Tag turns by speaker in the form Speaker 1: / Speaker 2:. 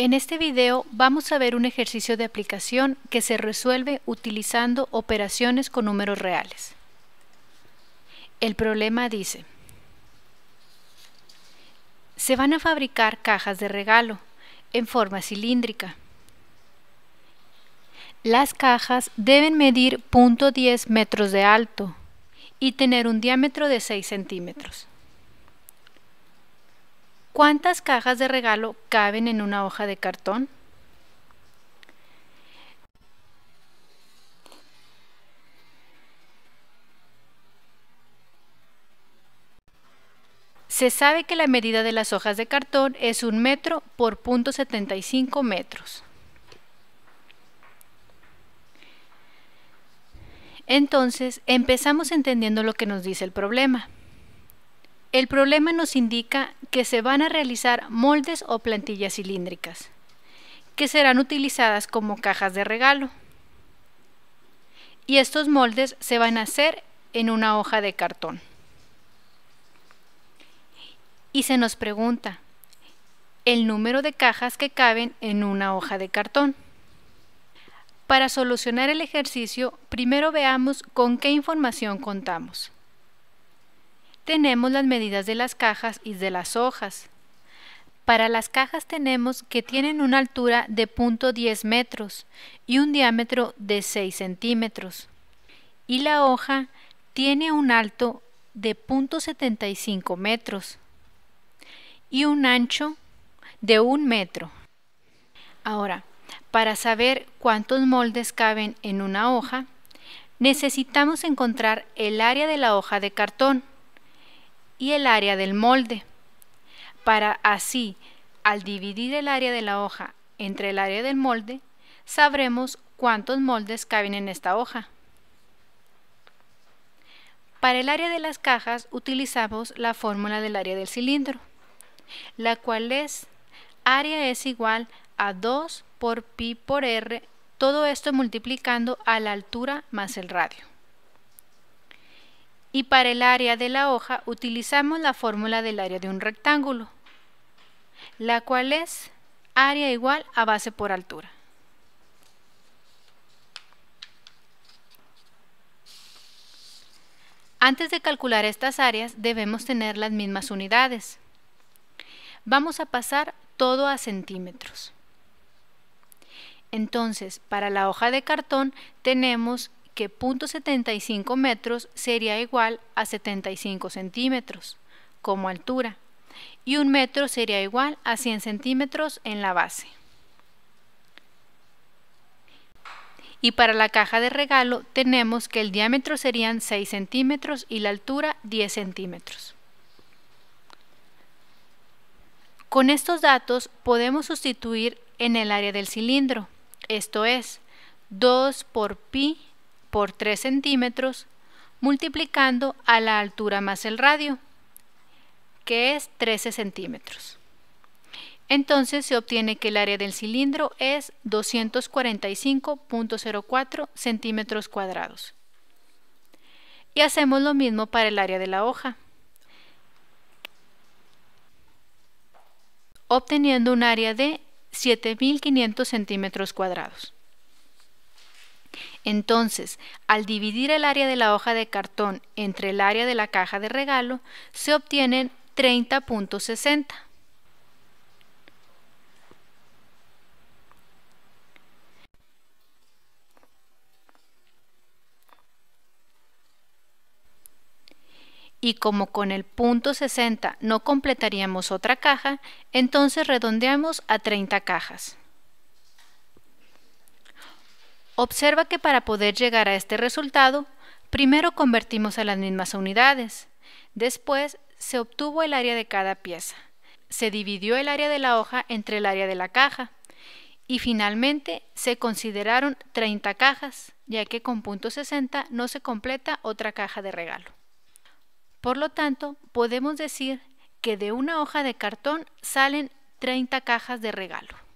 Speaker 1: En este video vamos a ver un ejercicio de aplicación que se resuelve utilizando operaciones con números reales. El problema dice, se van a fabricar cajas de regalo en forma cilíndrica. Las cajas deben medir 0.10 metros de alto y tener un diámetro de 6 centímetros. ¿Cuántas cajas de regalo caben en una hoja de cartón? Se sabe que la medida de las hojas de cartón es un metro por cinco metros. Entonces, empezamos entendiendo lo que nos dice el problema. El problema nos indica que se van a realizar moldes o plantillas cilíndricas, que serán utilizadas como cajas de regalo. Y estos moldes se van a hacer en una hoja de cartón. Y se nos pregunta el número de cajas que caben en una hoja de cartón. Para solucionar el ejercicio, primero veamos con qué información contamos tenemos las medidas de las cajas y de las hojas. Para las cajas tenemos que tienen una altura de 0.10 metros y un diámetro de 6 centímetros. Y la hoja tiene un alto de 0.75 metros y un ancho de un metro. Ahora, para saber cuántos moldes caben en una hoja, necesitamos encontrar el área de la hoja de cartón y el área del molde, para así, al dividir el área de la hoja entre el área del molde, sabremos cuántos moldes caben en esta hoja. Para el área de las cajas utilizamos la fórmula del área del cilindro, la cual es área es igual a 2 por pi por r, todo esto multiplicando a la altura más el radio y para el área de la hoja utilizamos la fórmula del área de un rectángulo, la cual es área igual a base por altura. Antes de calcular estas áreas debemos tener las mismas unidades. Vamos a pasar todo a centímetros. Entonces, para la hoja de cartón tenemos que 0.75 metros sería igual a 75 centímetros como altura y un metro sería igual a 100 centímetros en la base. Y para la caja de regalo tenemos que el diámetro serían 6 centímetros y la altura 10 centímetros. Con estos datos podemos sustituir en el área del cilindro, esto es 2 por pi por 3 centímetros multiplicando a la altura más el radio, que es 13 centímetros. Entonces se obtiene que el área del cilindro es 245.04 centímetros cuadrados. Y hacemos lo mismo para el área de la hoja, obteniendo un área de 7.500 centímetros cuadrados. Entonces, al dividir el área de la hoja de cartón entre el área de la caja de regalo, se obtienen 30.60. y como con el punto 60 no completaríamos otra caja, entonces redondeamos a 30 cajas. Observa que para poder llegar a este resultado, primero convertimos a las mismas unidades, después se obtuvo el área de cada pieza, se dividió el área de la hoja entre el área de la caja y finalmente se consideraron 30 cajas, ya que con punto 60 no se completa otra caja de regalo. Por lo tanto, podemos decir que de una hoja de cartón salen 30 cajas de regalo.